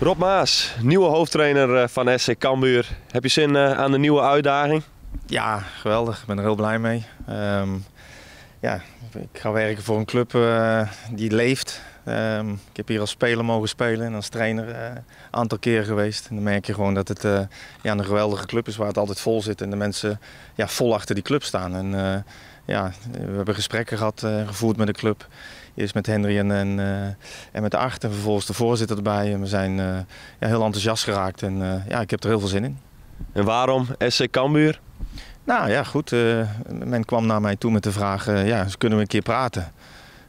Rob Maas, nieuwe hoofdtrainer eh, van SC Cambuur. Heb je zin eh, aan de nieuwe uitdaging? Ja, geweldig. Ik ben er heel blij mee. Ehm, ja, ik ga werken voor een club eh, die leeft. Ehm, ik heb hier als speler mogen spelen en als trainer eh, een aantal keren geweest. En dan merk je gewoon dat het eh, ja, een geweldige club is waar het altijd vol zit en de mensen ja, vol achter die club staan. En, eh, ja, we hebben gesprekken gehad, gevoerd met de club. Eerst met Henry en, en, en met de acht en vervolgens de voorzitter erbij. En we zijn ja, heel enthousiast geraakt en ja, ik heb er heel veel zin in. En waarom SC Cambuur? Nou ja, goed. men kwam naar mij toe met de vraag, ja, kunnen we een keer praten?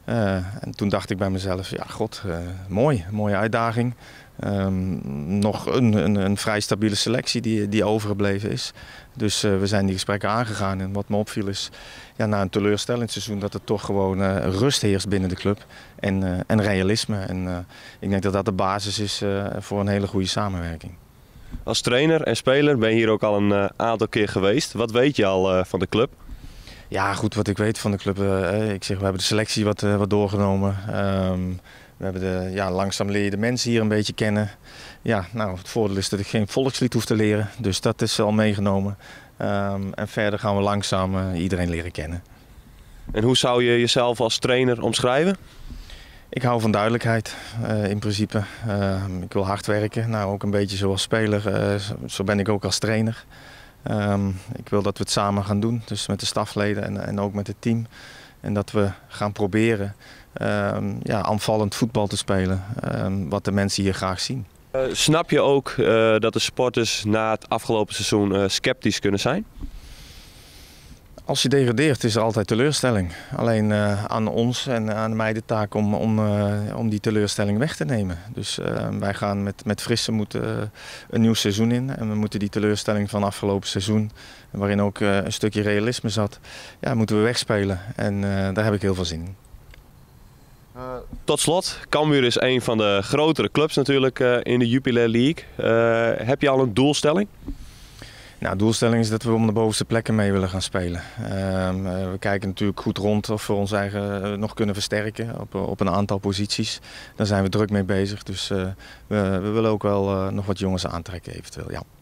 Eh, en toen dacht ik bij mezelf, ja god, eh, mooi, mooie uitdaging. Ehm, nog een, een, een, vrij stabiele selectie die, die overgebleven is. Dus eh, we zijn die gesprekken aangegaan. En wat me opviel is, ja, na een teleurstellend seizoen, dat er toch gewoon rust heerst binnen de club. En, en realisme. En ik denk dat dat de basis is voor een hele goede samenwerking. Als trainer en speler ben je hier ook al een aantal keer geweest. Wat weet je al van de club? Ja, goed, wat ik weet van de club. Eh, eh, ik zeg, we hebben de selectie wat, eh, wat doorgenomen. Ehm, we hebben de, ja, langzaam leer je de mensen hier een beetje kennen. Ja, nou, het voordeel is dat ik geen volkslied hoef te leren. Dus dat is al meegenomen. Ehm, en verder gaan we langzaam iedereen leren kennen. En hoe zou je jezelf als trainer omschrijven? Ik hou van duidelijkheid in principe. Ehm, ik wil hard werken. Nou, ook een beetje zoals speler. zo ben ik ook als trainer. Ehm, ik wil dat we het samen gaan doen, dus met de stafleden en, en ook met het team. En dat we gaan proberen ehm, ja, aanvallend voetbal te spelen, ehm, wat de mensen hier graag zien. Eh, snap je ook eh, dat de sporters na het afgelopen seizoen eh, sceptisch kunnen zijn? Als je degradeert is er altijd teleurstelling. Alleen eh, aan ons en aan mij de taak om, om, eh, om die teleurstelling weg te nemen. Dus eh, wij gaan met, met frisse moeten een nieuw seizoen in. En we moeten die teleurstelling van afgelopen seizoen, waarin ook een stukje realisme zat, ja, moeten we wegspelen. En daar heb ik heel veel zin in. Tot slot, Cambuur is een van de grotere clubs natuurlijk in de Jupiler League. heb je al een doelstelling? Nou, de doelstelling is dat we om de bovenste plekken mee willen gaan spelen. Ehm, eh, we kijken natuurlijk goed rond of we ons eigen eh, nog kunnen versterken op, eh, op een aantal posities. Daar zijn we druk mee bezig. Dus we, we, willen ook wel nog wat jongens aantrekken eventueel. Ja.